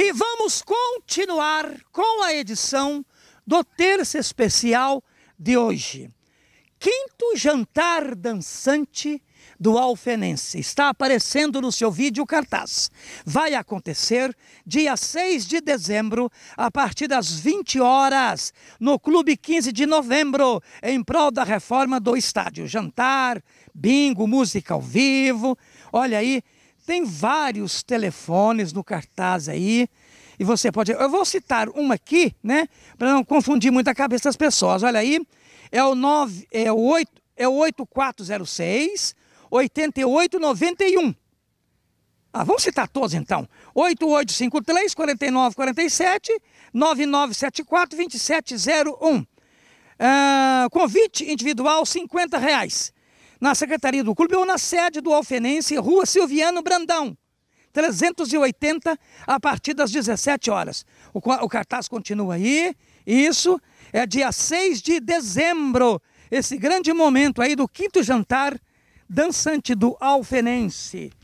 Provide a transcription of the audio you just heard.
E vamos continuar com a edição do terça especial de hoje. Quinto jantar dançante do Alfenense. Está aparecendo no seu vídeo cartaz. Vai acontecer dia 6 de dezembro, a partir das 20 horas, no Clube 15 de Novembro, em prol da reforma do estádio. Jantar, bingo, música ao vivo. Olha aí, tem vários telefones no cartaz aí. E você pode. Eu vou citar um aqui, né? Para não confundir muito a cabeça das pessoas. Olha aí. É o 9, é o 8, é o 8406 8891. Ah, vamos citar todos então. 8853 4947 9974 2701. Ah, convite individual 50 reais na secretaria do clube ou na sede do Alfenense, Rua Silviano Brandão, 380, a partir das 17 horas. O, o cartaz continua aí, isso é dia 6 de dezembro, esse grande momento aí do quinto jantar dançante do Alfenense.